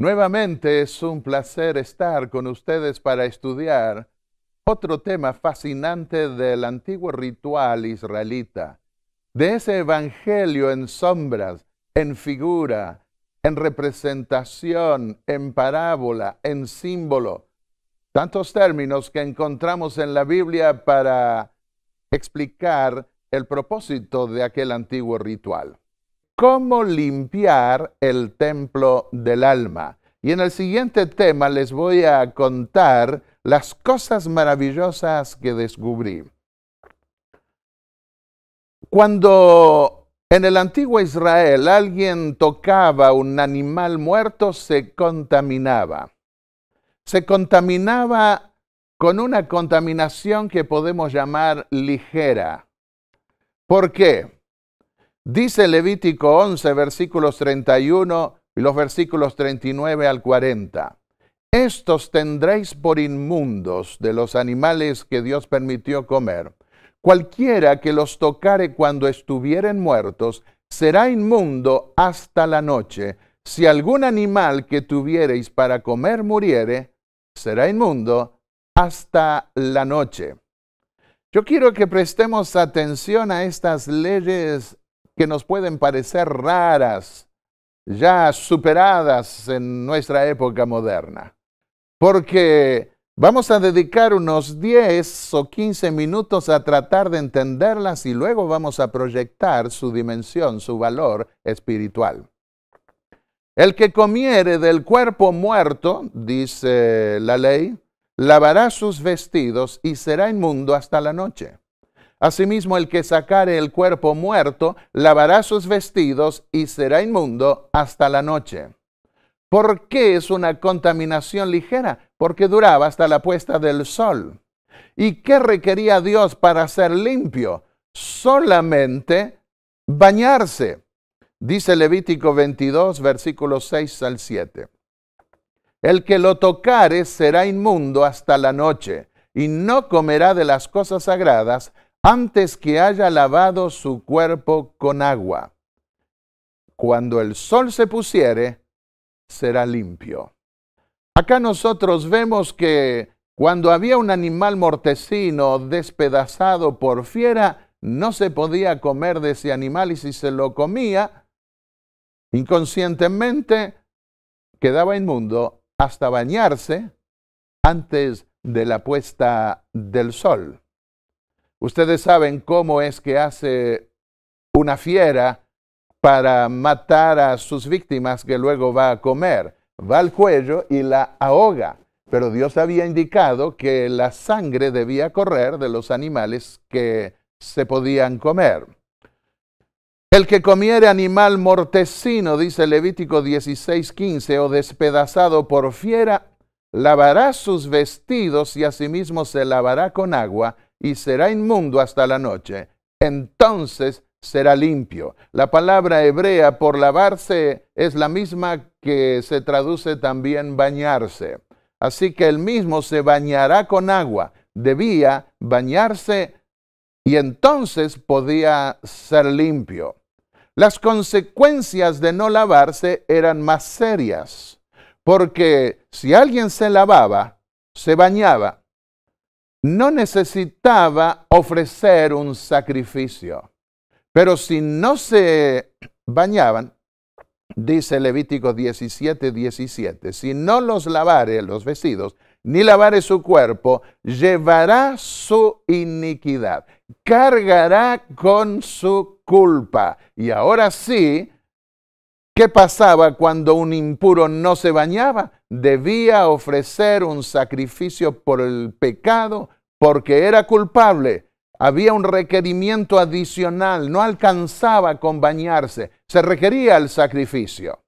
Nuevamente es un placer estar con ustedes para estudiar otro tema fascinante del antiguo ritual israelita, de ese evangelio en sombras, en figura, en representación, en parábola, en símbolo. Tantos términos que encontramos en la Biblia para explicar el propósito de aquel antiguo ritual cómo limpiar el templo del alma. Y en el siguiente tema les voy a contar las cosas maravillosas que descubrí. Cuando en el antiguo Israel alguien tocaba un animal muerto, se contaminaba. Se contaminaba con una contaminación que podemos llamar ligera. ¿Por qué? Dice Levítico 11, versículos 31 y los versículos 39 al 40. Estos tendréis por inmundos de los animales que Dios permitió comer. Cualquiera que los tocare cuando estuvieren muertos será inmundo hasta la noche. Si algún animal que tuviereis para comer muriere, será inmundo hasta la noche. Yo quiero que prestemos atención a estas leyes que nos pueden parecer raras, ya superadas en nuestra época moderna. Porque vamos a dedicar unos 10 o 15 minutos a tratar de entenderlas y luego vamos a proyectar su dimensión, su valor espiritual. El que comiere del cuerpo muerto, dice la ley, lavará sus vestidos y será inmundo hasta la noche. Asimismo, el que sacare el cuerpo muerto lavará sus vestidos y será inmundo hasta la noche. ¿Por qué es una contaminación ligera? Porque duraba hasta la puesta del sol. ¿Y qué requería Dios para ser limpio? Solamente bañarse. Dice Levítico 22, versículos 6 al 7. El que lo tocare será inmundo hasta la noche, y no comerá de las cosas sagradas, antes que haya lavado su cuerpo con agua. Cuando el sol se pusiere, será limpio. Acá nosotros vemos que cuando había un animal mortecino despedazado por fiera, no se podía comer de ese animal y si se lo comía, inconscientemente quedaba inmundo hasta bañarse antes de la puesta del sol. Ustedes saben cómo es que hace una fiera para matar a sus víctimas que luego va a comer. Va al cuello y la ahoga. Pero Dios había indicado que la sangre debía correr de los animales que se podían comer. El que comiere animal mortecino, dice Levítico 16:15, o despedazado por fiera, lavará sus vestidos y asimismo se lavará con agua y será inmundo hasta la noche. Entonces será limpio. La palabra hebrea por lavarse es la misma que se traduce también bañarse. Así que el mismo se bañará con agua. Debía bañarse y entonces podía ser limpio. Las consecuencias de no lavarse eran más serias, porque si alguien se lavaba, se bañaba, no necesitaba ofrecer un sacrificio. Pero si no se bañaban, dice Levítico 17, 17, si no los lavare los vestidos, ni lavare su cuerpo, llevará su iniquidad, cargará con su culpa. Y ahora sí, ¿Qué pasaba cuando un impuro no se bañaba? Debía ofrecer un sacrificio por el pecado porque era culpable. Había un requerimiento adicional, no alcanzaba con bañarse, se requería el sacrificio.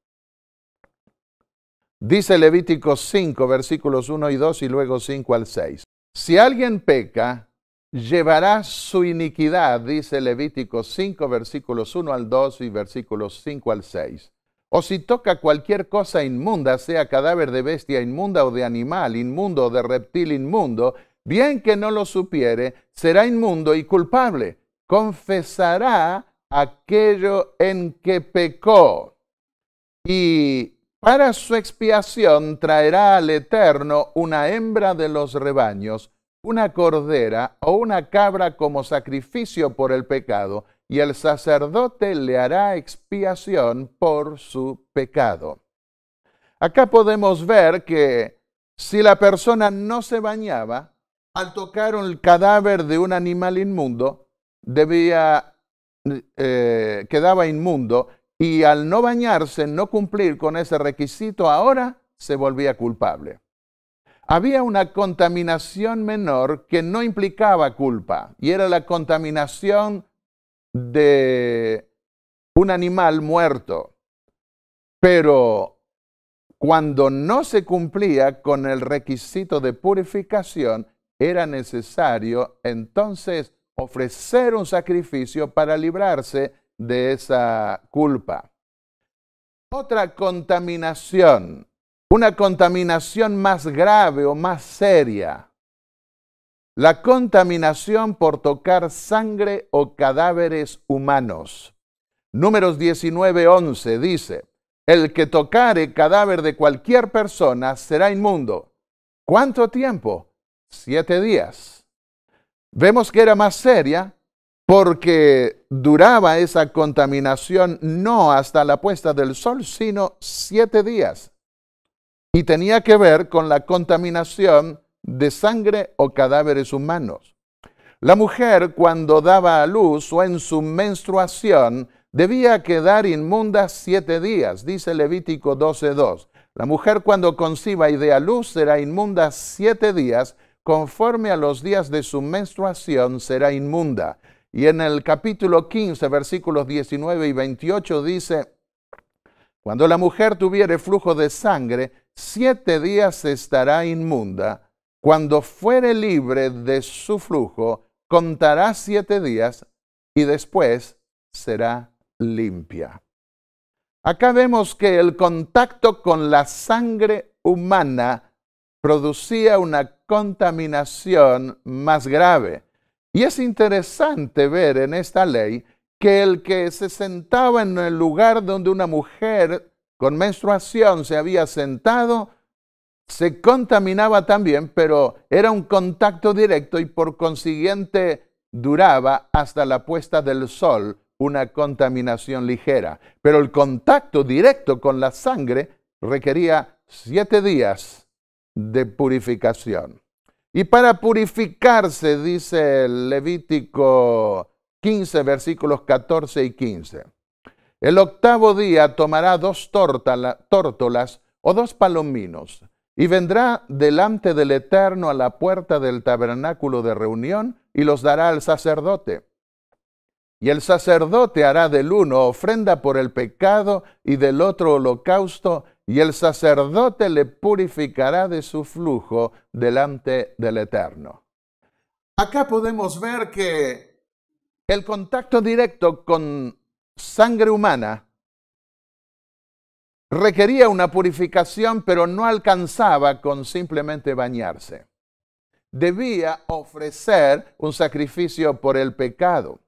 Dice Levítico 5, versículos 1 y 2 y luego 5 al 6. Si alguien peca, llevará su iniquidad, dice Levítico 5, versículos 1 al 2 y versículos 5 al 6. O si toca cualquier cosa inmunda, sea cadáver de bestia inmunda o de animal inmundo o de reptil inmundo, bien que no lo supiere, será inmundo y culpable. Confesará aquello en que pecó. Y para su expiación traerá al Eterno una hembra de los rebaños, una cordera o una cabra como sacrificio por el pecado y el sacerdote le hará expiación por su pecado. Acá podemos ver que si la persona no se bañaba, al tocar el cadáver de un animal inmundo, debía, eh, quedaba inmundo y al no bañarse, no cumplir con ese requisito, ahora se volvía culpable. Había una contaminación menor que no implicaba culpa y era la contaminación de un animal muerto, pero cuando no se cumplía con el requisito de purificación, era necesario entonces ofrecer un sacrificio para librarse de esa culpa. Otra contaminación, una contaminación más grave o más seria, la contaminación por tocar sangre o cadáveres humanos. Números 19:11 dice, el que tocare cadáver de cualquier persona será inmundo. ¿Cuánto tiempo? Siete días. Vemos que era más seria porque duraba esa contaminación no hasta la puesta del sol, sino siete días. Y tenía que ver con la contaminación de sangre o cadáveres humanos. La mujer cuando daba a luz o en su menstruación debía quedar inmunda siete días, dice Levítico 12.2. La mujer cuando conciba y dé a luz será inmunda siete días, conforme a los días de su menstruación será inmunda. Y en el capítulo 15, versículos 19 y 28 dice, cuando la mujer tuviere flujo de sangre, siete días estará inmunda cuando fuere libre de su flujo, contará siete días y después será limpia. Acá vemos que el contacto con la sangre humana producía una contaminación más grave. Y es interesante ver en esta ley que el que se sentaba en el lugar donde una mujer con menstruación se había sentado, se contaminaba también, pero era un contacto directo y por consiguiente duraba hasta la puesta del sol una contaminación ligera. Pero el contacto directo con la sangre requería siete días de purificación. Y para purificarse, dice Levítico 15, versículos 14 y 15, el octavo día tomará dos tórtolas o dos palominos y vendrá delante del Eterno a la puerta del tabernáculo de reunión y los dará al sacerdote. Y el sacerdote hará del uno ofrenda por el pecado y del otro holocausto, y el sacerdote le purificará de su flujo delante del Eterno. Acá podemos ver que el contacto directo con sangre humana requería una purificación, pero no alcanzaba con simplemente bañarse. Debía ofrecer un sacrificio por el pecado.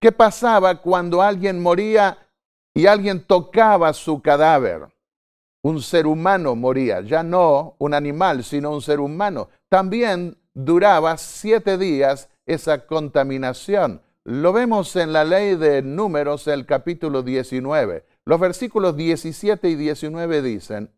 ¿Qué pasaba cuando alguien moría y alguien tocaba su cadáver? Un ser humano moría, ya no un animal, sino un ser humano. También duraba siete días esa contaminación. Lo vemos en la ley de números, el capítulo 19. Los versículos 17 y 19 dicen,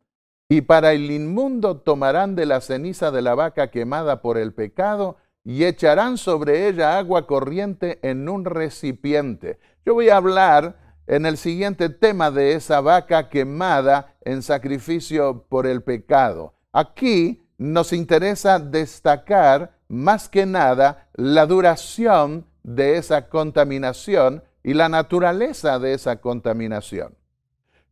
y para el inmundo tomarán de la ceniza de la vaca quemada por el pecado y echarán sobre ella agua corriente en un recipiente. Yo voy a hablar en el siguiente tema de esa vaca quemada en sacrificio por el pecado. Aquí nos interesa destacar más que nada la duración de esa contaminación y la naturaleza de esa contaminación.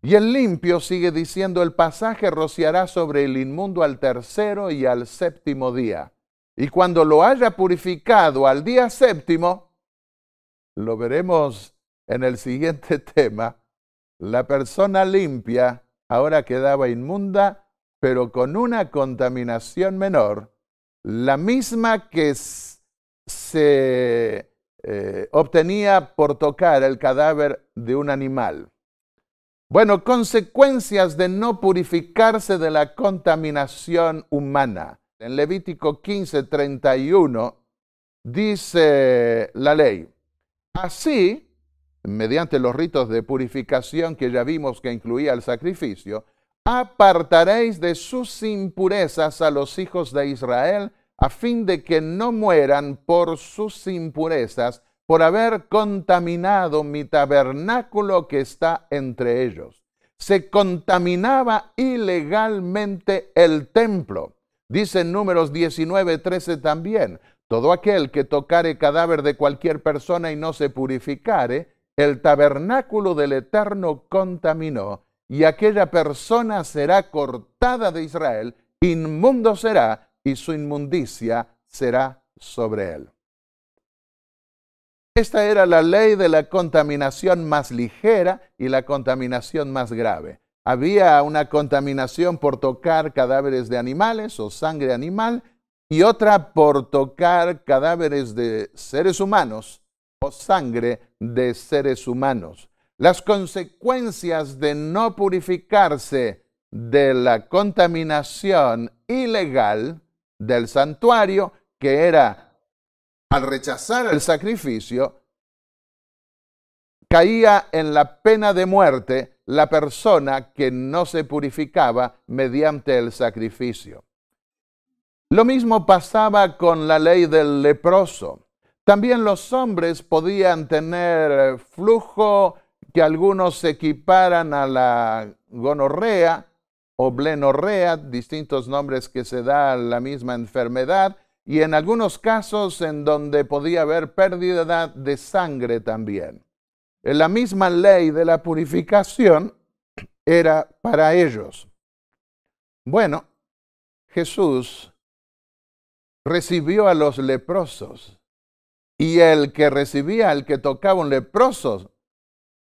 Y el limpio sigue diciendo, el pasaje rociará sobre el inmundo al tercero y al séptimo día. Y cuando lo haya purificado al día séptimo, lo veremos en el siguiente tema, la persona limpia ahora quedaba inmunda, pero con una contaminación menor, la misma que se eh, obtenía por tocar el cadáver de un animal. Bueno, consecuencias de no purificarse de la contaminación humana. En Levítico 15, 31 dice la ley, así, mediante los ritos de purificación que ya vimos que incluía el sacrificio, apartaréis de sus impurezas a los hijos de Israel a fin de que no mueran por sus impurezas, por haber contaminado mi tabernáculo que está entre ellos. Se contaminaba ilegalmente el templo. Dice en números 19, 13 también, todo aquel que tocare cadáver de cualquier persona y no se purificare, el tabernáculo del Eterno contaminó, y aquella persona será cortada de Israel, inmundo será, y su inmundicia será sobre él. Esta era la ley de la contaminación más ligera y la contaminación más grave. Había una contaminación por tocar cadáveres de animales o sangre animal y otra por tocar cadáveres de seres humanos o sangre de seres humanos. Las consecuencias de no purificarse de la contaminación ilegal del santuario, que era, al rechazar el sacrificio, caía en la pena de muerte la persona que no se purificaba mediante el sacrificio. Lo mismo pasaba con la ley del leproso. También los hombres podían tener flujo que algunos equiparan a la gonorrea, o blenorrea, distintos nombres que se da a la misma enfermedad, y en algunos casos en donde podía haber pérdida de sangre también. La misma ley de la purificación era para ellos. Bueno, Jesús recibió a los leprosos y el que recibía, el que tocaba un leproso,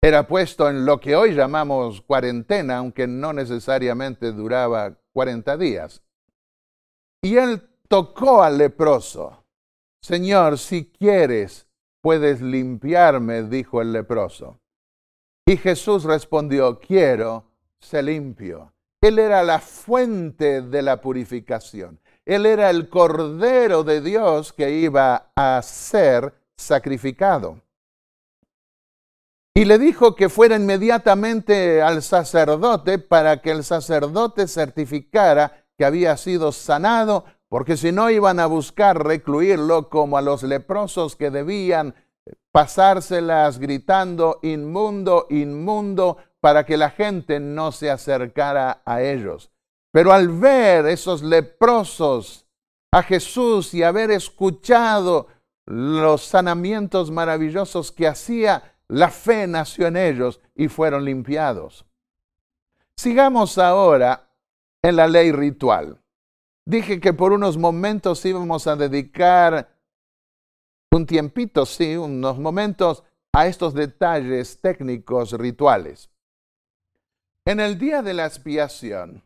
era puesto en lo que hoy llamamos cuarentena, aunque no necesariamente duraba 40 días. Y él tocó al leproso. Señor, si quieres, puedes limpiarme, dijo el leproso. Y Jesús respondió, quiero, se limpio. Él era la fuente de la purificación. Él era el Cordero de Dios que iba a ser sacrificado. Y le dijo que fuera inmediatamente al sacerdote para que el sacerdote certificara que había sido sanado, porque si no iban a buscar recluirlo como a los leprosos que debían pasárselas gritando inmundo, inmundo, para que la gente no se acercara a ellos. Pero al ver esos leprosos a Jesús y haber escuchado los sanamientos maravillosos que hacía, la fe nació en ellos y fueron limpiados. Sigamos ahora en la ley ritual. Dije que por unos momentos íbamos a dedicar un tiempito, sí, unos momentos a estos detalles técnicos rituales. En el día de la expiación,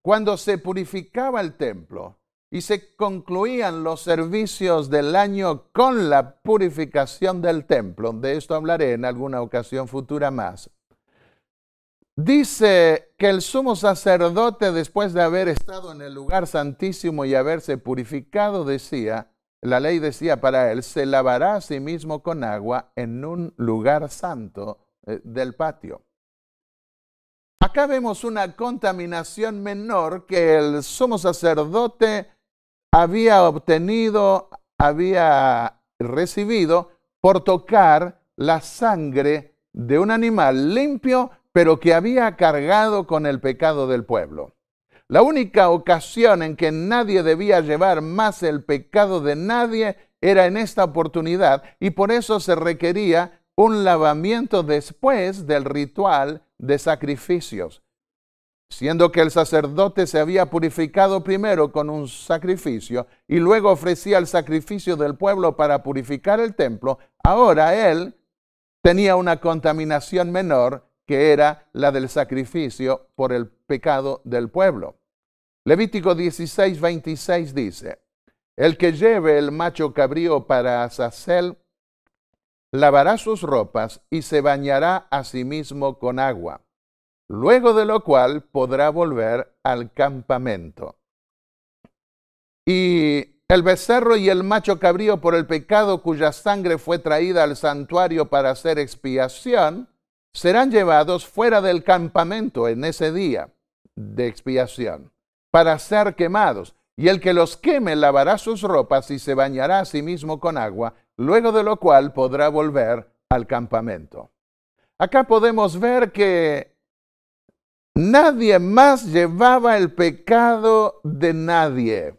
cuando se purificaba el templo, y se concluían los servicios del año con la purificación del templo. De esto hablaré en alguna ocasión futura más. Dice que el sumo sacerdote, después de haber estado en el lugar santísimo y haberse purificado, decía, la ley decía para él, se lavará a sí mismo con agua en un lugar santo eh, del patio. Acá vemos una contaminación menor que el sumo sacerdote había obtenido, había recibido por tocar la sangre de un animal limpio, pero que había cargado con el pecado del pueblo. La única ocasión en que nadie debía llevar más el pecado de nadie era en esta oportunidad y por eso se requería un lavamiento después del ritual de sacrificios siendo que el sacerdote se había purificado primero con un sacrificio y luego ofrecía el sacrificio del pueblo para purificar el templo, ahora él tenía una contaminación menor que era la del sacrificio por el pecado del pueblo. Levítico 16, 26 dice, el que lleve el macho cabrío para Azazel lavará sus ropas y se bañará a sí mismo con agua luego de lo cual podrá volver al campamento. Y el becerro y el macho cabrío por el pecado cuya sangre fue traída al santuario para hacer expiación, serán llevados fuera del campamento en ese día de expiación, para ser quemados, y el que los queme lavará sus ropas y se bañará a sí mismo con agua, luego de lo cual podrá volver al campamento. Acá podemos ver que Nadie más llevaba el pecado de nadie,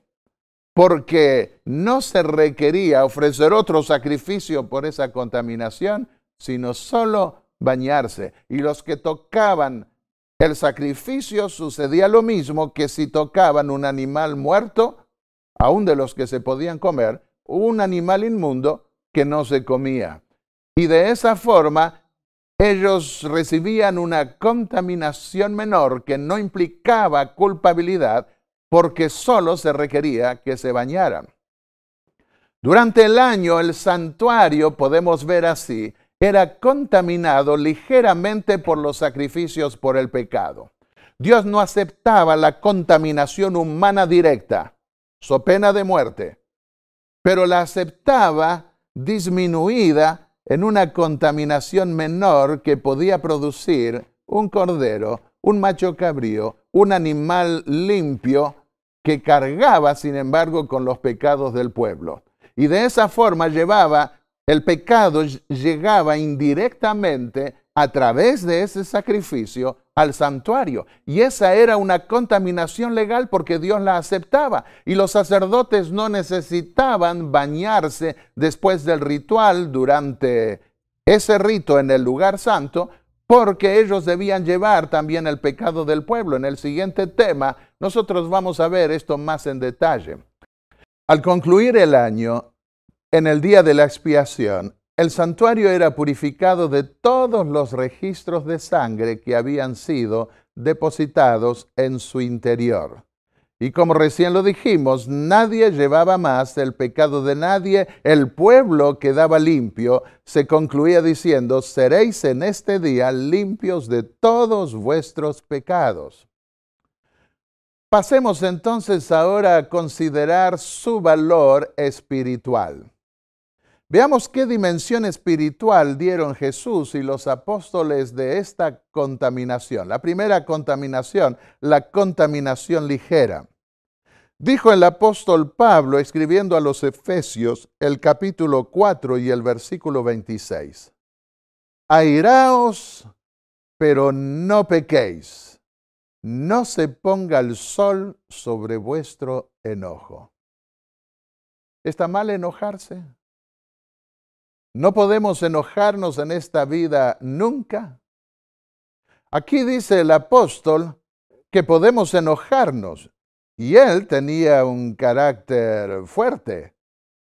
porque no se requería ofrecer otro sacrificio por esa contaminación, sino solo bañarse. Y los que tocaban el sacrificio sucedía lo mismo que si tocaban un animal muerto, aun de los que se podían comer, un animal inmundo que no se comía. Y de esa forma ellos recibían una contaminación menor que no implicaba culpabilidad porque solo se requería que se bañaran. Durante el año el santuario, podemos ver así, era contaminado ligeramente por los sacrificios por el pecado. Dios no aceptaba la contaminación humana directa, so pena de muerte, pero la aceptaba disminuida en una contaminación menor que podía producir un cordero, un macho cabrío, un animal limpio que cargaba, sin embargo, con los pecados del pueblo. Y de esa forma llevaba, el pecado llegaba indirectamente a través de ese sacrificio al santuario. Y esa era una contaminación legal porque Dios la aceptaba. Y los sacerdotes no necesitaban bañarse después del ritual durante ese rito en el lugar santo porque ellos debían llevar también el pecado del pueblo. En el siguiente tema nosotros vamos a ver esto más en detalle. Al concluir el año, en el día de la expiación, el santuario era purificado de todos los registros de sangre que habían sido depositados en su interior. Y como recién lo dijimos, nadie llevaba más el pecado de nadie, el pueblo quedaba limpio, se concluía diciendo, seréis en este día limpios de todos vuestros pecados. Pasemos entonces ahora a considerar su valor espiritual. Veamos qué dimensión espiritual dieron Jesús y los apóstoles de esta contaminación. La primera contaminación, la contaminación ligera. Dijo el apóstol Pablo escribiendo a los Efesios el capítulo 4 y el versículo 26. Airaos, pero no pequéis. No se ponga el sol sobre vuestro enojo. ¿Está mal enojarse? No podemos enojarnos en esta vida nunca. Aquí dice el apóstol que podemos enojarnos y él tenía un carácter fuerte.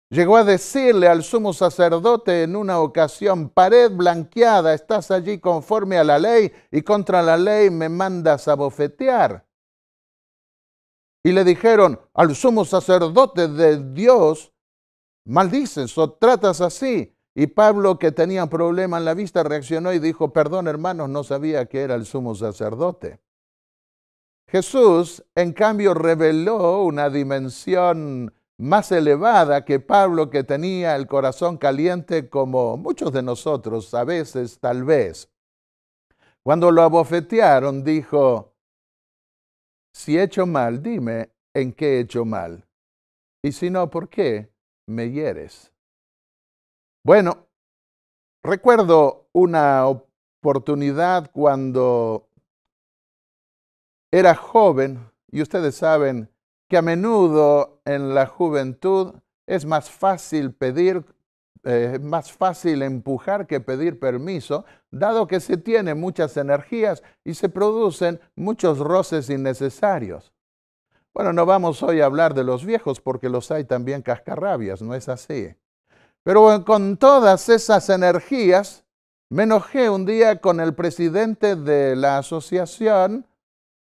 Llegó a decirle al sumo sacerdote en una ocasión, pared blanqueada, estás allí conforme a la ley y contra la ley me mandas a bofetear. Y le dijeron al sumo sacerdote de Dios, maldices o tratas así. Y Pablo, que tenía problema en la vista, reaccionó y dijo, perdón hermanos, no sabía que era el sumo sacerdote. Jesús, en cambio, reveló una dimensión más elevada que Pablo, que tenía el corazón caliente como muchos de nosotros, a veces, tal vez. Cuando lo abofetearon, dijo, si he hecho mal, dime en qué he hecho mal. Y si no, ¿por qué me hieres? Bueno, recuerdo una oportunidad cuando era joven, y ustedes saben que a menudo en la juventud es más fácil pedir, eh, más fácil empujar que pedir permiso, dado que se tiene muchas energías y se producen muchos roces innecesarios. Bueno, no vamos hoy a hablar de los viejos porque los hay también cascarrabias, ¿no es así? Pero con todas esas energías, me enojé un día con el presidente de la asociación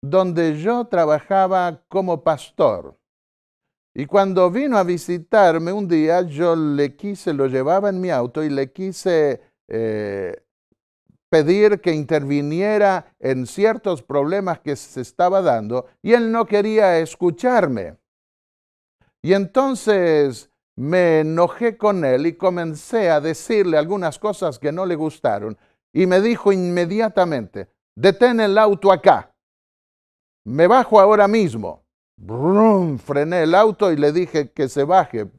donde yo trabajaba como pastor. Y cuando vino a visitarme un día, yo le quise, lo llevaba en mi auto y le quise eh, pedir que interviniera en ciertos problemas que se estaba dando y él no quería escucharme. Y entonces me enojé con él y comencé a decirle algunas cosas que no le gustaron. Y me dijo inmediatamente, detén el auto acá, me bajo ahora mismo. frené el auto y le dije que se baje,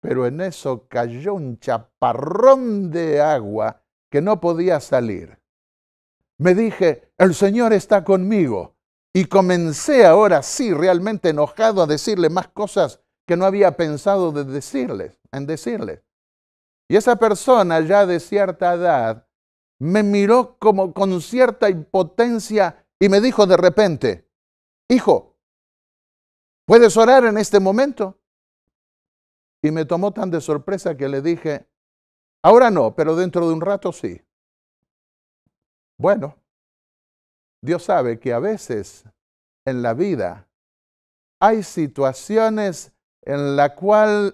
pero en eso cayó un chaparrón de agua que no podía salir. Me dije, el Señor está conmigo. Y comencé ahora sí, realmente enojado, a decirle más cosas que no había pensado de decirles, en decirles. Y esa persona ya de cierta edad me miró como con cierta impotencia y me dijo de repente, hijo, ¿puedes orar en este momento? Y me tomó tan de sorpresa que le dije, ahora no, pero dentro de un rato sí. Bueno, Dios sabe que a veces en la vida hay situaciones en,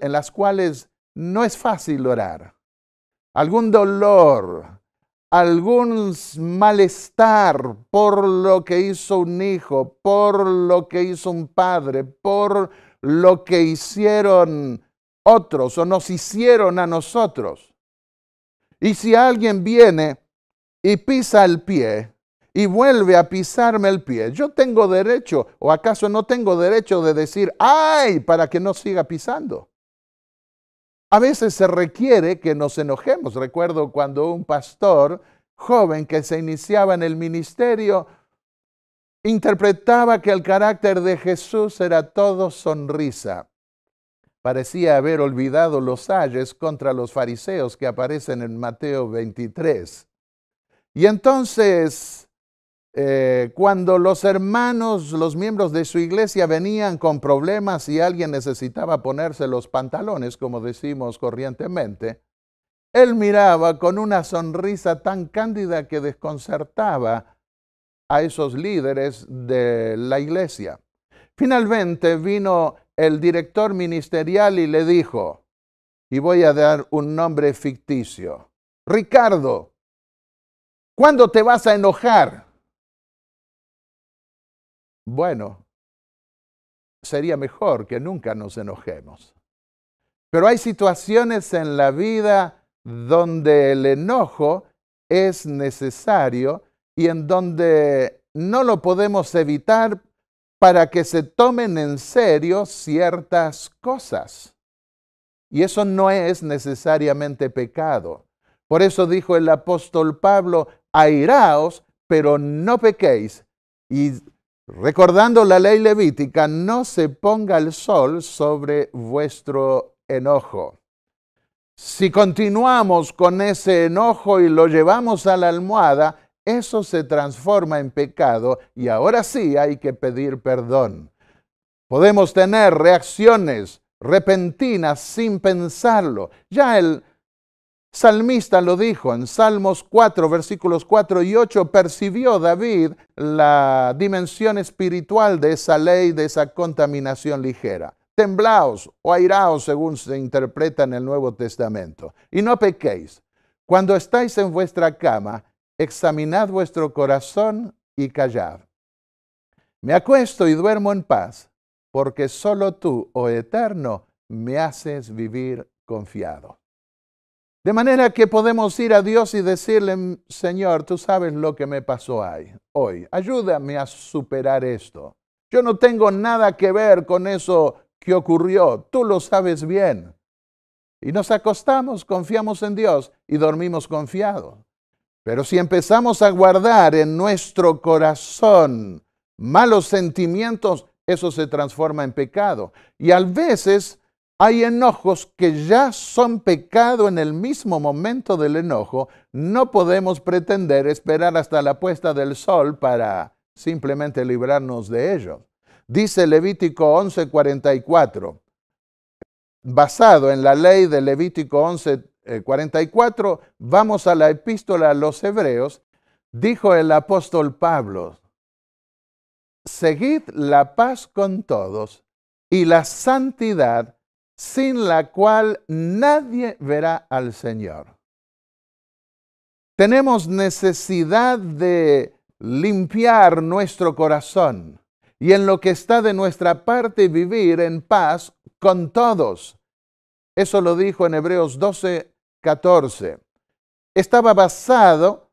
en las cuales no es fácil orar. Algún dolor, algún malestar por lo que hizo un hijo, por lo que hizo un padre, por lo que hicieron otros o nos hicieron a nosotros. Y si alguien viene y pisa el pie, y vuelve a pisarme el pie, yo tengo derecho, o acaso no tengo derecho de decir, ay, para que no siga pisando. A veces se requiere que nos enojemos. Recuerdo cuando un pastor joven que se iniciaba en el ministerio interpretaba que el carácter de Jesús era todo sonrisa. Parecía haber olvidado los ayes contra los fariseos que aparecen en Mateo 23. Y entonces eh, cuando los hermanos, los miembros de su iglesia venían con problemas y alguien necesitaba ponerse los pantalones, como decimos corrientemente, él miraba con una sonrisa tan cándida que desconcertaba a esos líderes de la iglesia. Finalmente vino el director ministerial y le dijo, y voy a dar un nombre ficticio, Ricardo, ¿cuándo te vas a enojar? Bueno, sería mejor que nunca nos enojemos. Pero hay situaciones en la vida donde el enojo es necesario y en donde no lo podemos evitar para que se tomen en serio ciertas cosas. Y eso no es necesariamente pecado. Por eso dijo el apóstol Pablo, airaos, pero no pequéis. Recordando la ley levítica, no se ponga el sol sobre vuestro enojo. Si continuamos con ese enojo y lo llevamos a la almohada, eso se transforma en pecado y ahora sí hay que pedir perdón. Podemos tener reacciones repentinas sin pensarlo. Ya el salmista lo dijo en Salmos 4, versículos 4 y 8, percibió David la dimensión espiritual de esa ley, de esa contaminación ligera. Temblaos o airaos, según se interpreta en el Nuevo Testamento, y no pequéis. Cuando estáis en vuestra cama, examinad vuestro corazón y callad. Me acuesto y duermo en paz, porque solo tú, oh Eterno, me haces vivir confiado. De manera que podemos ir a Dios y decirle, Señor, tú sabes lo que me pasó hoy. Ayúdame a superar esto. Yo no tengo nada que ver con eso que ocurrió. Tú lo sabes bien. Y nos acostamos, confiamos en Dios y dormimos confiados. Pero si empezamos a guardar en nuestro corazón malos sentimientos, eso se transforma en pecado. Y a veces hay enojos que ya son pecado en el mismo momento del enojo. No podemos pretender esperar hasta la puesta del sol para simplemente librarnos de ello. Dice Levítico 11:44, basado en la ley de Levítico 11:44, vamos a la epístola a los hebreos, dijo el apóstol Pablo, seguid la paz con todos y la santidad sin la cual nadie verá al Señor. Tenemos necesidad de limpiar nuestro corazón y en lo que está de nuestra parte vivir en paz con todos. Eso lo dijo en Hebreos 12, 14. Estaba basado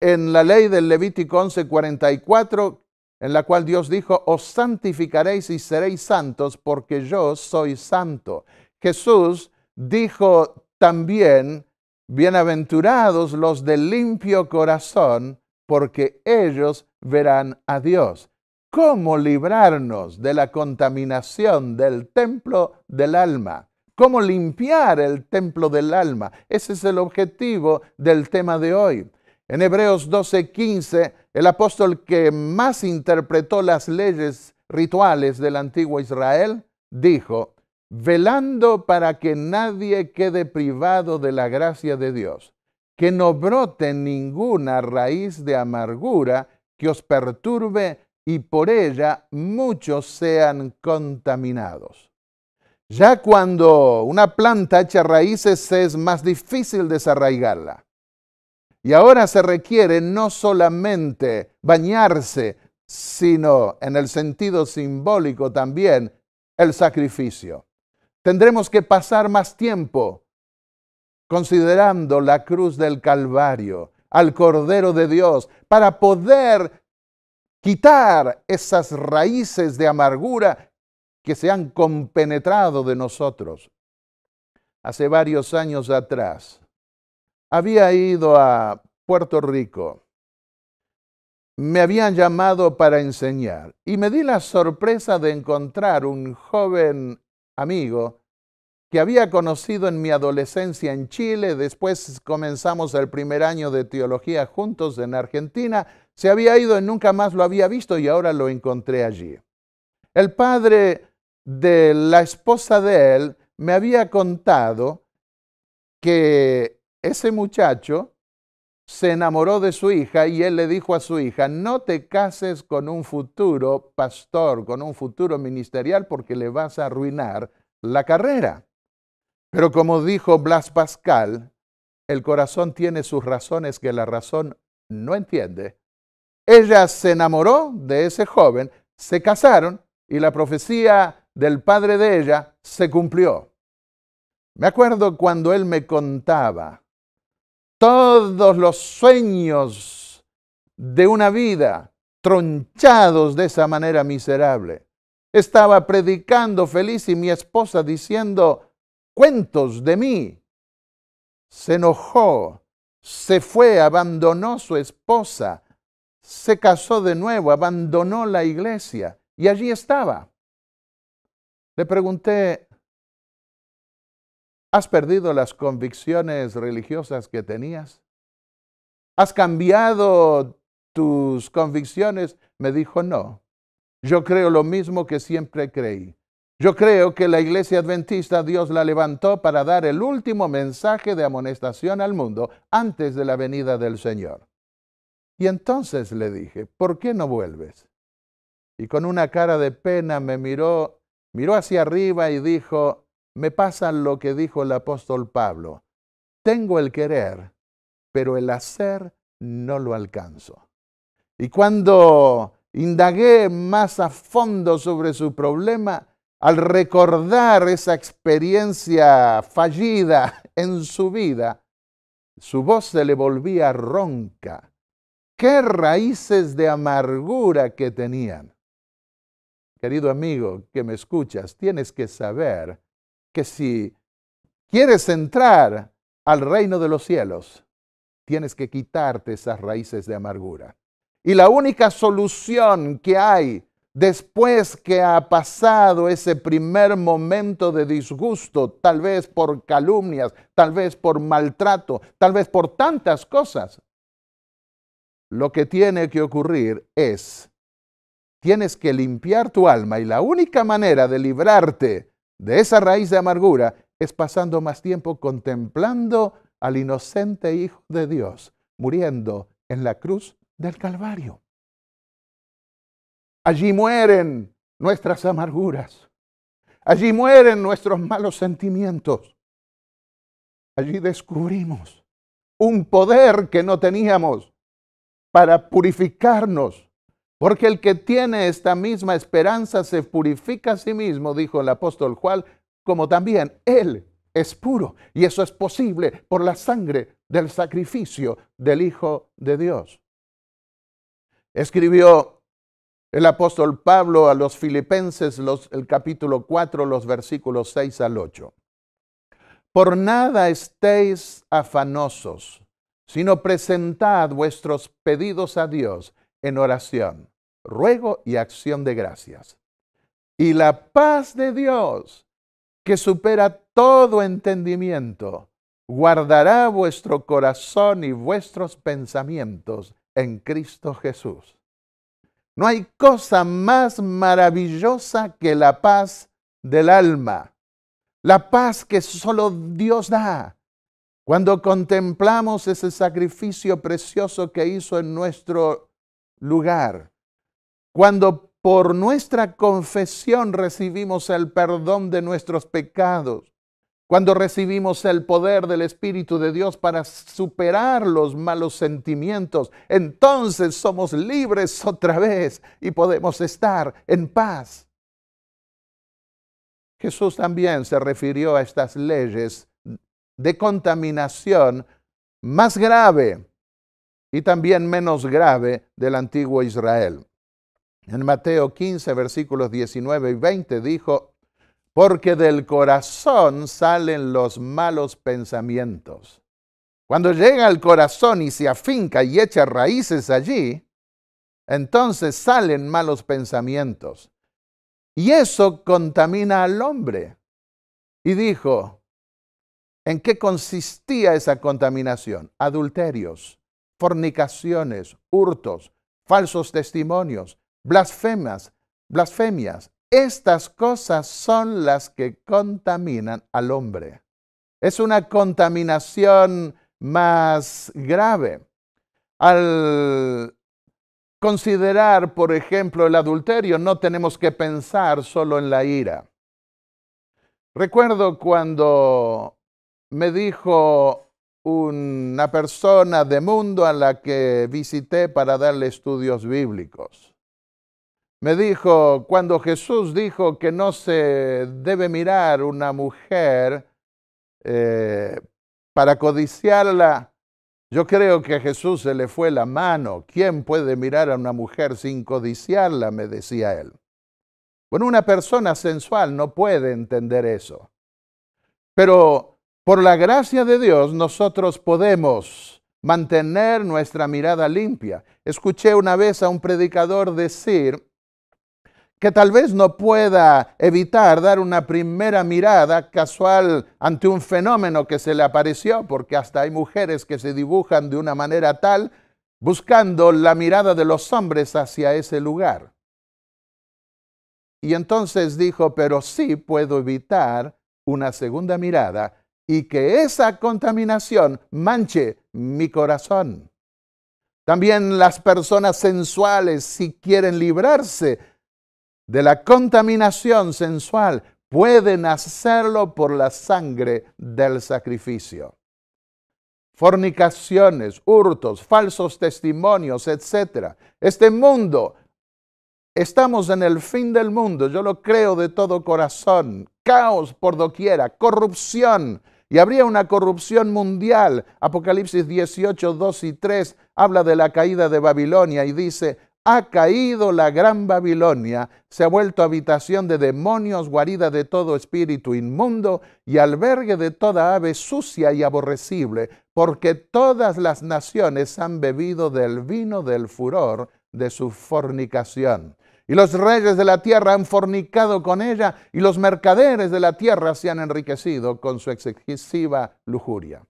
en la ley del Levítico 11, 44 en la cual Dios dijo, os santificaréis y seréis santos porque yo soy santo. Jesús dijo también, bienaventurados los de limpio corazón, porque ellos verán a Dios. ¿Cómo librarnos de la contaminación del templo del alma? ¿Cómo limpiar el templo del alma? Ese es el objetivo del tema de hoy. En Hebreos 12:15, el apóstol que más interpretó las leyes rituales del antiguo Israel, dijo, velando para que nadie quede privado de la gracia de Dios, que no brote ninguna raíz de amargura que os perturbe y por ella muchos sean contaminados. Ya cuando una planta echa raíces es más difícil desarraigarla. Y ahora se requiere no solamente bañarse, sino en el sentido simbólico también el sacrificio. Tendremos que pasar más tiempo considerando la cruz del Calvario, al Cordero de Dios, para poder quitar esas raíces de amargura que se han compenetrado de nosotros. Hace varios años atrás, había ido a Puerto Rico. Me habían llamado para enseñar y me di la sorpresa de encontrar un joven amigo que había conocido en mi adolescencia en Chile, después comenzamos el primer año de teología juntos en Argentina, se había ido y nunca más lo había visto y ahora lo encontré allí. El padre de la esposa de él me había contado que ese muchacho se enamoró de su hija y él le dijo a su hija, no te cases con un futuro pastor, con un futuro ministerial, porque le vas a arruinar la carrera. Pero como dijo Blas Pascal, el corazón tiene sus razones que la razón no entiende. Ella se enamoró de ese joven, se casaron y la profecía del padre de ella se cumplió. Me acuerdo cuando él me contaba todos los sueños de una vida tronchados de esa manera miserable. Estaba predicando feliz y mi esposa diciendo cuentos de mí. Se enojó, se fue, abandonó su esposa, se casó de nuevo, abandonó la iglesia y allí estaba. Le pregunté, ¿Has perdido las convicciones religiosas que tenías? ¿Has cambiado tus convicciones? Me dijo, no. Yo creo lo mismo que siempre creí. Yo creo que la iglesia adventista Dios la levantó para dar el último mensaje de amonestación al mundo antes de la venida del Señor. Y entonces le dije, ¿por qué no vuelves? Y con una cara de pena me miró, miró hacia arriba y dijo, me pasa lo que dijo el apóstol Pablo. Tengo el querer, pero el hacer no lo alcanzo. Y cuando indagué más a fondo sobre su problema, al recordar esa experiencia fallida en su vida, su voz se le volvía ronca. Qué raíces de amargura que tenían. Querido amigo que me escuchas, tienes que saber que si quieres entrar al reino de los cielos, tienes que quitarte esas raíces de amargura. Y la única solución que hay después que ha pasado ese primer momento de disgusto, tal vez por calumnias, tal vez por maltrato, tal vez por tantas cosas, lo que tiene que ocurrir es, tienes que limpiar tu alma y la única manera de librarte de esa raíz de amargura es pasando más tiempo contemplando al inocente Hijo de Dios muriendo en la cruz del Calvario. Allí mueren nuestras amarguras. Allí mueren nuestros malos sentimientos. Allí descubrimos un poder que no teníamos para purificarnos porque el que tiene esta misma esperanza se purifica a sí mismo, dijo el apóstol Juan, como también él es puro. Y eso es posible por la sangre del sacrificio del Hijo de Dios. Escribió el apóstol Pablo a los filipenses el capítulo 4, los versículos 6 al 8. Por nada estéis afanosos, sino presentad vuestros pedidos a Dios en oración ruego y acción de gracias. Y la paz de Dios, que supera todo entendimiento, guardará vuestro corazón y vuestros pensamientos en Cristo Jesús. No hay cosa más maravillosa que la paz del alma, la paz que solo Dios da. Cuando contemplamos ese sacrificio precioso que hizo en nuestro lugar, cuando por nuestra confesión recibimos el perdón de nuestros pecados, cuando recibimos el poder del Espíritu de Dios para superar los malos sentimientos, entonces somos libres otra vez y podemos estar en paz. Jesús también se refirió a estas leyes de contaminación más grave y también menos grave del antiguo Israel. En Mateo 15, versículos 19 y 20 dijo, porque del corazón salen los malos pensamientos. Cuando llega al corazón y se afinca y echa raíces allí, entonces salen malos pensamientos. Y eso contamina al hombre. Y dijo, ¿en qué consistía esa contaminación? Adulterios, fornicaciones, hurtos, falsos testimonios, blasfemas, blasfemias. Estas cosas son las que contaminan al hombre. Es una contaminación más grave. Al considerar, por ejemplo, el adulterio, no tenemos que pensar solo en la ira. Recuerdo cuando me dijo una persona de mundo a la que visité para darle estudios bíblicos. Me dijo, cuando Jesús dijo que no se debe mirar una mujer eh, para codiciarla, yo creo que a Jesús se le fue la mano. ¿Quién puede mirar a una mujer sin codiciarla? me decía él. Bueno, una persona sensual no puede entender eso. Pero por la gracia de Dios nosotros podemos mantener nuestra mirada limpia. Escuché una vez a un predicador decir, que tal vez no pueda evitar dar una primera mirada casual ante un fenómeno que se le apareció, porque hasta hay mujeres que se dibujan de una manera tal, buscando la mirada de los hombres hacia ese lugar. Y entonces dijo, pero sí puedo evitar una segunda mirada y que esa contaminación manche mi corazón. También las personas sensuales, si quieren librarse de la contaminación sensual pueden hacerlo por la sangre del sacrificio. Fornicaciones, hurtos, falsos testimonios, etc. Este mundo, estamos en el fin del mundo, yo lo creo de todo corazón, caos por doquiera, corrupción, y habría una corrupción mundial. Apocalipsis 18, 2 y 3 habla de la caída de Babilonia y dice, ha caído la gran Babilonia, se ha vuelto habitación de demonios, guarida de todo espíritu inmundo y albergue de toda ave sucia y aborrecible, porque todas las naciones han bebido del vino del furor de su fornicación. Y los reyes de la tierra han fornicado con ella, y los mercaderes de la tierra se han enriquecido con su excesiva lujuria.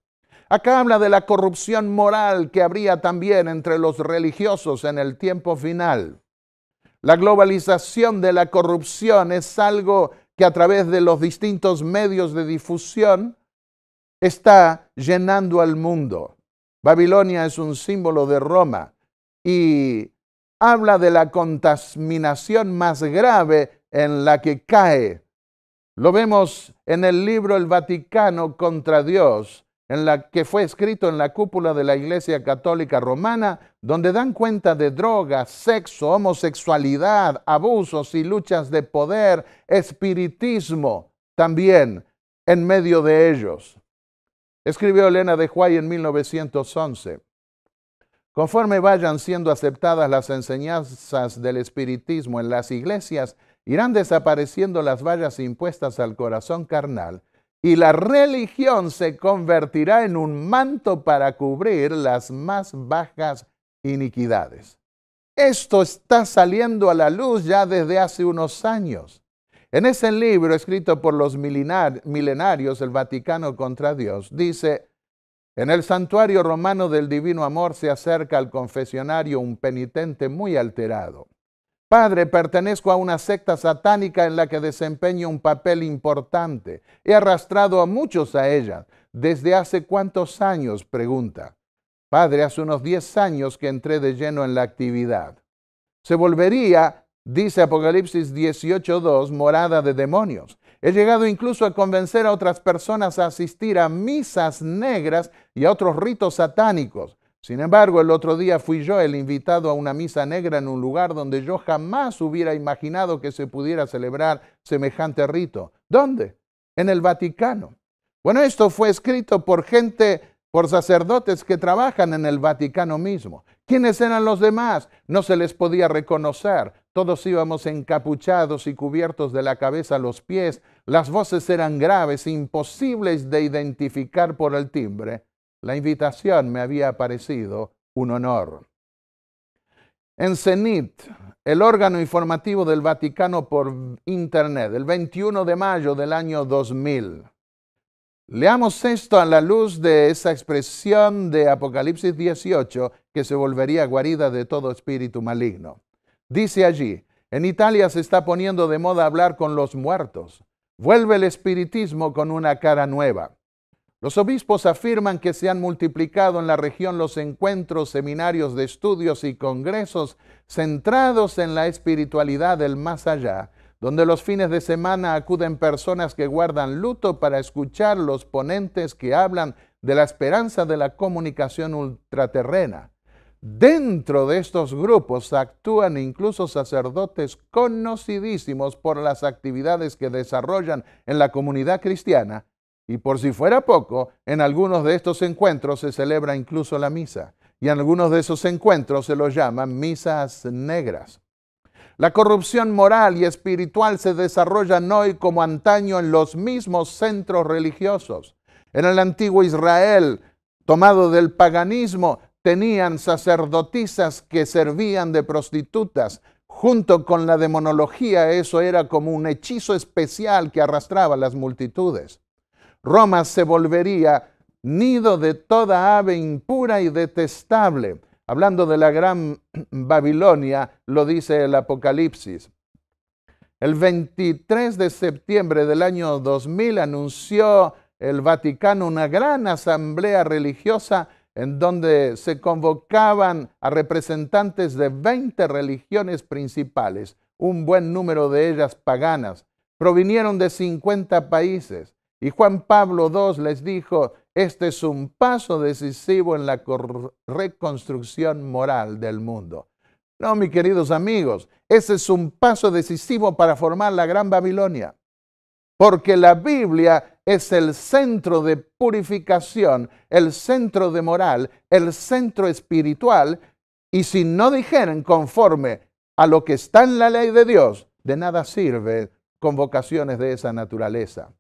Acá habla de la corrupción moral que habría también entre los religiosos en el tiempo final. La globalización de la corrupción es algo que a través de los distintos medios de difusión está llenando al mundo. Babilonia es un símbolo de Roma y habla de la contaminación más grave en la que cae. Lo vemos en el libro El Vaticano contra Dios, en la que fue escrito en la cúpula de la Iglesia Católica Romana, donde dan cuenta de drogas, sexo, homosexualidad, abusos y luchas de poder, espiritismo también en medio de ellos. Escribió Elena de Huay en 1911. Conforme vayan siendo aceptadas las enseñanzas del espiritismo en las iglesias, irán desapareciendo las vallas impuestas al corazón carnal y la religión se convertirá en un manto para cubrir las más bajas iniquidades. Esto está saliendo a la luz ya desde hace unos años. En ese libro escrito por los milenarios, el Vaticano contra Dios, dice, en el santuario romano del divino amor se acerca al confesionario un penitente muy alterado. Padre, pertenezco a una secta satánica en la que desempeño un papel importante. He arrastrado a muchos a ella. ¿Desde hace cuántos años? pregunta. Padre, hace unos 10 años que entré de lleno en la actividad. Se volvería, dice Apocalipsis 18.2, morada de demonios. He llegado incluso a convencer a otras personas a asistir a misas negras y a otros ritos satánicos. Sin embargo, el otro día fui yo el invitado a una misa negra en un lugar donde yo jamás hubiera imaginado que se pudiera celebrar semejante rito. ¿Dónde? En el Vaticano. Bueno, esto fue escrito por gente, por sacerdotes que trabajan en el Vaticano mismo. ¿Quiénes eran los demás? No se les podía reconocer. Todos íbamos encapuchados y cubiertos de la cabeza a los pies. Las voces eran graves, imposibles de identificar por el timbre. La invitación me había parecido un honor. En CENIT, el órgano informativo del Vaticano por Internet, el 21 de mayo del año 2000. Leamos esto a la luz de esa expresión de Apocalipsis 18 que se volvería guarida de todo espíritu maligno. Dice allí, en Italia se está poniendo de moda hablar con los muertos. Vuelve el espiritismo con una cara nueva. Los obispos afirman que se han multiplicado en la región los encuentros, seminarios de estudios y congresos centrados en la espiritualidad del más allá, donde los fines de semana acuden personas que guardan luto para escuchar los ponentes que hablan de la esperanza de la comunicación ultraterrena. Dentro de estos grupos actúan incluso sacerdotes conocidísimos por las actividades que desarrollan en la comunidad cristiana y por si fuera poco, en algunos de estos encuentros se celebra incluso la misa, y en algunos de esos encuentros se los llaman misas negras. La corrupción moral y espiritual se desarrolla hoy como antaño en los mismos centros religiosos. En el antiguo Israel, tomado del paganismo, tenían sacerdotisas que servían de prostitutas. Junto con la demonología, eso era como un hechizo especial que arrastraba a las multitudes. Roma se volvería nido de toda ave impura y detestable. Hablando de la gran Babilonia, lo dice el Apocalipsis. El 23 de septiembre del año 2000 anunció el Vaticano una gran asamblea religiosa en donde se convocaban a representantes de 20 religiones principales, un buen número de ellas paganas. Provinieron de 50 países. Y Juan Pablo II les dijo, este es un paso decisivo en la reconstrucción moral del mundo. No, mis queridos amigos, ese es un paso decisivo para formar la Gran Babilonia, porque la Biblia es el centro de purificación, el centro de moral, el centro espiritual, y si no dijeran conforme a lo que está en la ley de Dios, de nada sirve convocaciones de esa naturaleza.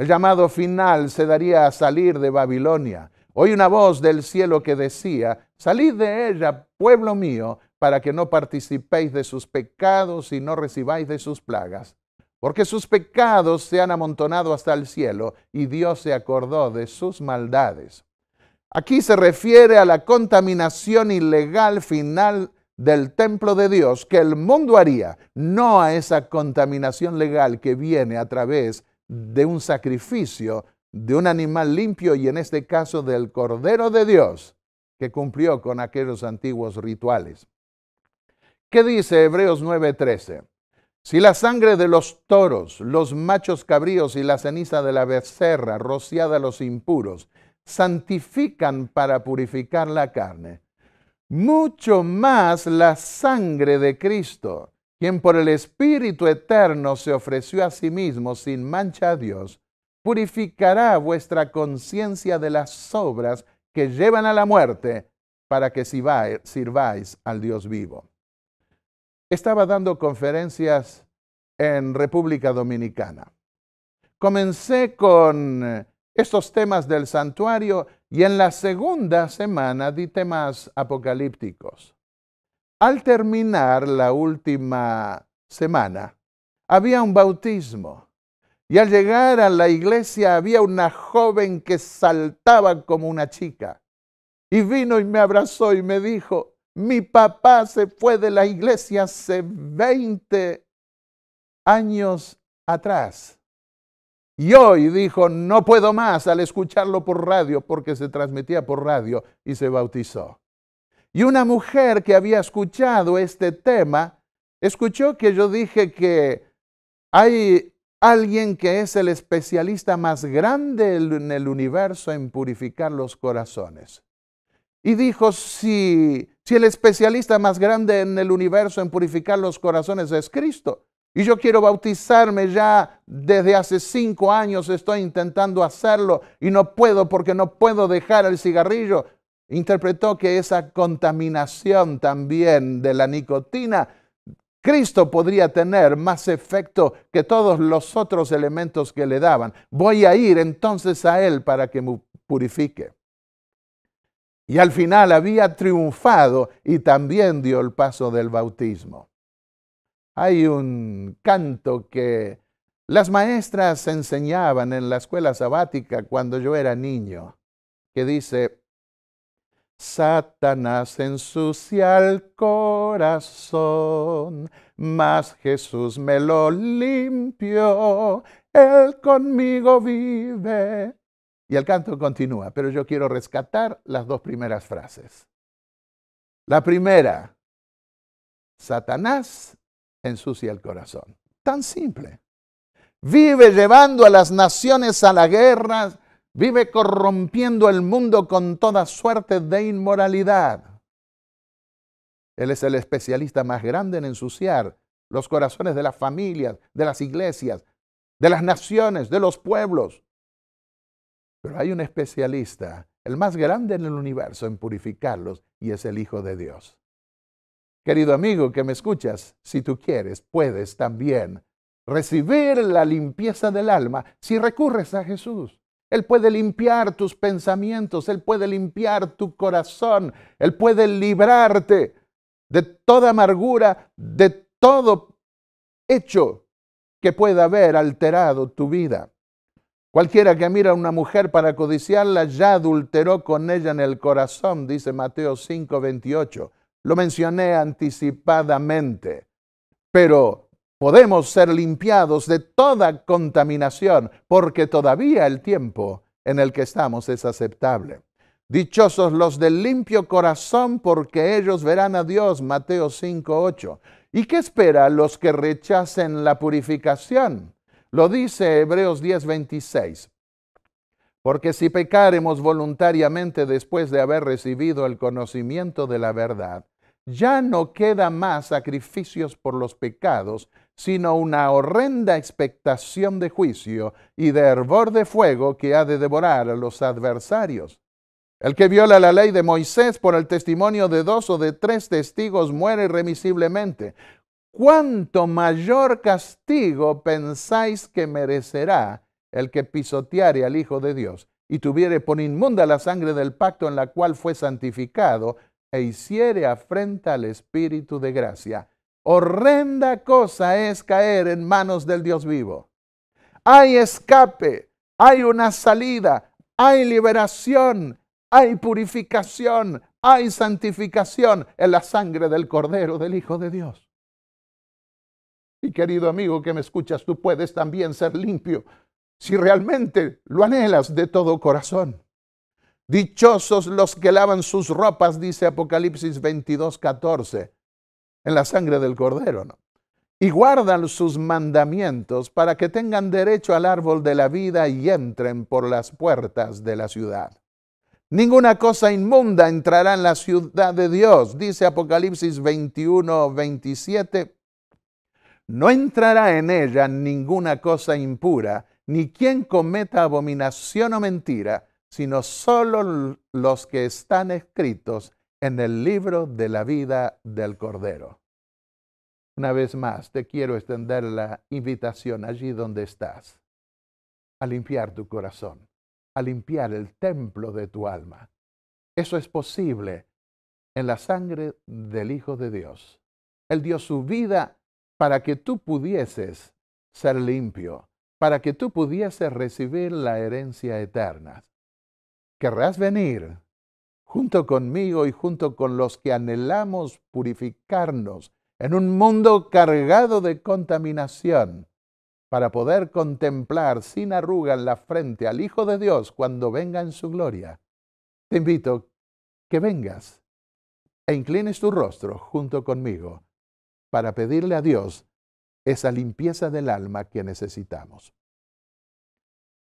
El llamado final se daría a salir de Babilonia. Oí una voz del cielo que decía, salid de ella, pueblo mío, para que no participéis de sus pecados y no recibáis de sus plagas, porque sus pecados se han amontonado hasta el cielo y Dios se acordó de sus maldades. Aquí se refiere a la contaminación ilegal final del templo de Dios que el mundo haría, no a esa contaminación legal que viene a través de de un sacrificio de un animal limpio y en este caso del Cordero de Dios que cumplió con aquellos antiguos rituales. ¿Qué dice Hebreos 9:13? Si la sangre de los toros, los machos cabríos y la ceniza de la becerra rociada a los impuros santifican para purificar la carne, mucho más la sangre de Cristo quien por el Espíritu eterno se ofreció a sí mismo sin mancha a Dios, purificará vuestra conciencia de las obras que llevan a la muerte, para que sirváis al Dios vivo. Estaba dando conferencias en República Dominicana. Comencé con eh, estos temas del santuario y en la segunda semana di temas apocalípticos. Al terminar la última semana, había un bautismo. Y al llegar a la iglesia había una joven que saltaba como una chica. Y vino y me abrazó y me dijo, mi papá se fue de la iglesia hace 20 años atrás. Y hoy dijo, no puedo más al escucharlo por radio, porque se transmitía por radio y se bautizó. Y una mujer que había escuchado este tema, escuchó que yo dije que hay alguien que es el especialista más grande en el universo en purificar los corazones. Y dijo, si, si el especialista más grande en el universo en purificar los corazones es Cristo, y yo quiero bautizarme ya desde hace cinco años, estoy intentando hacerlo y no puedo porque no puedo dejar el cigarrillo interpretó que esa contaminación también de la nicotina, Cristo podría tener más efecto que todos los otros elementos que le daban. Voy a ir entonces a Él para que me purifique. Y al final había triunfado y también dio el paso del bautismo. Hay un canto que las maestras enseñaban en la escuela sabática cuando yo era niño, que dice, Satanás ensucia el corazón, mas Jesús me lo limpió, Él conmigo vive. Y el canto continúa, pero yo quiero rescatar las dos primeras frases. La primera, Satanás ensucia el corazón. Tan simple. Vive llevando a las naciones a la guerra, vive corrompiendo el mundo con toda suerte de inmoralidad. Él es el especialista más grande en ensuciar los corazones de las familias, de las iglesias, de las naciones, de los pueblos. Pero hay un especialista, el más grande en el universo, en purificarlos, y es el Hijo de Dios. Querido amigo que me escuchas, si tú quieres, puedes también recibir la limpieza del alma si recurres a Jesús. Él puede limpiar tus pensamientos, Él puede limpiar tu corazón, Él puede librarte de toda amargura, de todo hecho que pueda haber alterado tu vida. Cualquiera que mira a una mujer para codiciarla ya adulteró con ella en el corazón, dice Mateo 5:28. Lo mencioné anticipadamente, pero podemos ser limpiados de toda contaminación, porque todavía el tiempo en el que estamos es aceptable. Dichosos los del limpio corazón, porque ellos verán a Dios, Mateo 8. ¿Y qué espera los que rechacen la purificación? Lo dice Hebreos 26. Porque si pecaremos voluntariamente después de haber recibido el conocimiento de la verdad, ya no queda más sacrificios por los pecados, sino una horrenda expectación de juicio y de hervor de fuego que ha de devorar a los adversarios. El que viola la ley de Moisés por el testimonio de dos o de tres testigos muere irremisiblemente. ¿Cuánto mayor castigo pensáis que merecerá el que pisoteare al Hijo de Dios y tuviere por inmunda la sangre del pacto en la cual fue santificado e hiciere afrenta al Espíritu de gracia? Horrenda cosa es caer en manos del Dios vivo. Hay escape, hay una salida, hay liberación, hay purificación, hay santificación en la sangre del Cordero del Hijo de Dios. Y querido amigo que me escuchas, tú puedes también ser limpio si realmente lo anhelas de todo corazón. Dichosos los que lavan sus ropas, dice Apocalipsis 22, 14 en la sangre del cordero, ¿no? Y guardan sus mandamientos para que tengan derecho al árbol de la vida y entren por las puertas de la ciudad. Ninguna cosa inmunda entrará en la ciudad de Dios, dice Apocalipsis 21, 27. No entrará en ella ninguna cosa impura, ni quien cometa abominación o mentira, sino solo los que están escritos en el libro de la vida del Cordero. Una vez más, te quiero extender la invitación allí donde estás, a limpiar tu corazón, a limpiar el templo de tu alma. Eso es posible en la sangre del Hijo de Dios. Él dio su vida para que tú pudieses ser limpio, para que tú pudieses recibir la herencia eterna. ¿Querrás venir junto conmigo y junto con los que anhelamos purificarnos en un mundo cargado de contaminación, para poder contemplar sin arruga en la frente al Hijo de Dios cuando venga en su gloria. Te invito que vengas e inclines tu rostro junto conmigo para pedirle a Dios esa limpieza del alma que necesitamos.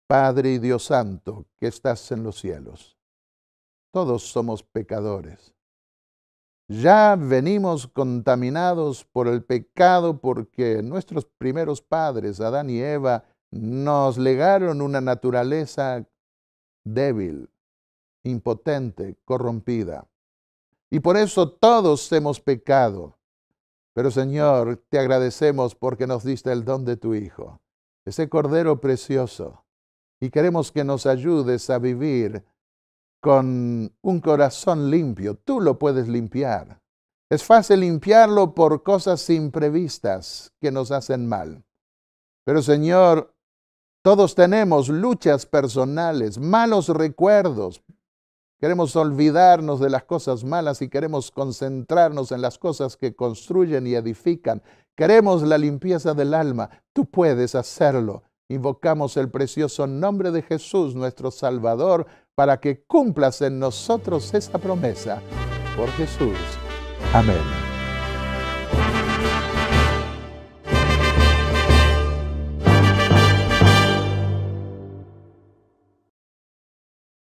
Padre y Dios Santo que estás en los cielos todos somos pecadores. Ya venimos contaminados por el pecado porque nuestros primeros padres, Adán y Eva, nos legaron una naturaleza débil, impotente, corrompida. Y por eso todos hemos pecado. Pero Señor, te agradecemos porque nos diste el don de tu Hijo, ese Cordero precioso. Y queremos que nos ayudes a vivir con un corazón limpio. Tú lo puedes limpiar. Es fácil limpiarlo por cosas imprevistas que nos hacen mal. Pero Señor, todos tenemos luchas personales, malos recuerdos. Queremos olvidarnos de las cosas malas y queremos concentrarnos en las cosas que construyen y edifican. Queremos la limpieza del alma. Tú puedes hacerlo. Invocamos el precioso nombre de Jesús, nuestro Salvador, para que cumplas en nosotros esa promesa. Por Jesús. Amén.